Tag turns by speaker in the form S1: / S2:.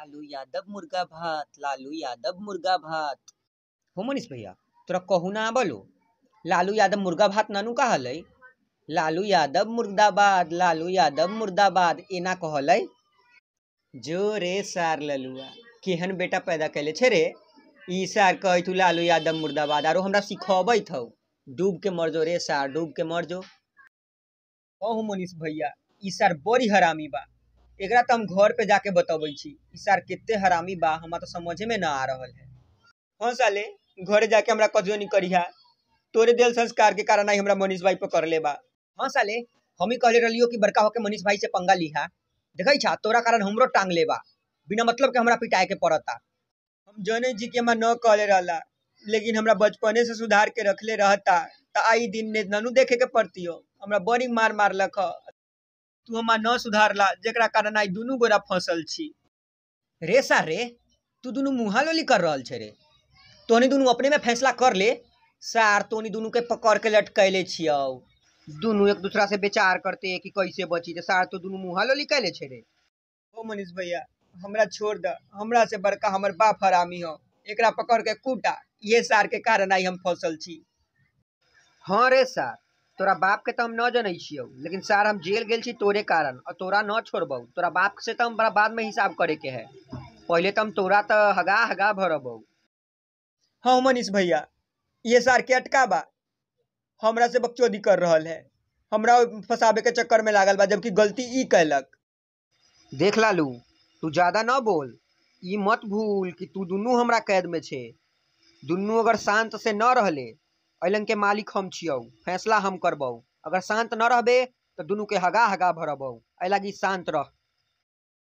S1: लालू यादव मुर्गा भात लालू यादव मुर्गा भात हो मनीष भैया तोरा कहू ना बोलो लालू यादव मुर्गा भात नानू कहलै लालू यादव मुर्दाबाद लालू यादव मुर्दाबाद एना कहल जो रे सार ललुआ केहन बेटा पैदा कैले छे रे ई सार कहैतु लालू यादव मुर्दाबाद आरो हमरा सिखबैत हौ डूब के मर जो रे सार डूब के मर जो कहू मनीष भैया ई सार बड़ी हरामी बा एकरा तो हम घर पे जाके बतबे छी ई कितने हरामी बा हमारा तो समझे में ना आ रहा है हाँ साले घरे जाके हमरा कजो नहीं करिहा तोरे दिल संस्कार के कारण आई हमरा मनीष भाई पे कर ले बा हाँ साले हम ही कहले रहियो कि बड़का होके मनीष भाई से पंगा लिहा देखे छा तोरा कारण हमरो टांग ले बा बिना मतलब के हमरा पिटाए के पड़ता हम जने जी के हमरा न कहले रहला लेकिन हमरा बचपने से सुधार के रखले रहता त आई दिन ने ननू देखे के पड़ती हो हमरा बड़ी मार मार लख तू हमा न सुधारला जरा कारण आई दुनू गोरा फसल छी रे सा रे तू दुनू मुहा लोली कर रहा छे रे तोहनी दुनू अपने में फैसला कर ले सार तोहनी दुनू के पकड़ के लटकैले छियौ दुनू एक दूसरा से विचार करते कि कैसे बची तो सार तो दुनू मुहा लोली कैले छे रे ओ मनीष भैया हमरा छोड़ द हमरा से बड़का हमर बाप हरामी हो एकरा पकड़ के कूटा ये सार के कारण आई हम फसल छी हाँ रे सार तोरा बाप के तो हम न जनै छियौ लेकिन सर हम जेल गेल छी तोरे कारण और तोरा न छोड़बौ तोरा बाप से तो बड़ा बाद में हिसाब करे के है पहले तो हम तोरा तो हगा हगा भरबौ हाँ मनीष भैया ये सार के अटका बा हमरा से बकचोदी कर रहा है हमरा फसाबे के चक्कर में लागल बा जबकि गलती ई कैलक देख लालू तू ज्यादा न बोल ई मत भूल कि तू दुनू हमरा कैद में छे दुनू अगर शांत से न रहले ऐलन के मालिक हम छियो फैसला हम करबौ अगर शांत न रहबे तो दोनों के हगा हगा भरबौ एहि लागी शांत रह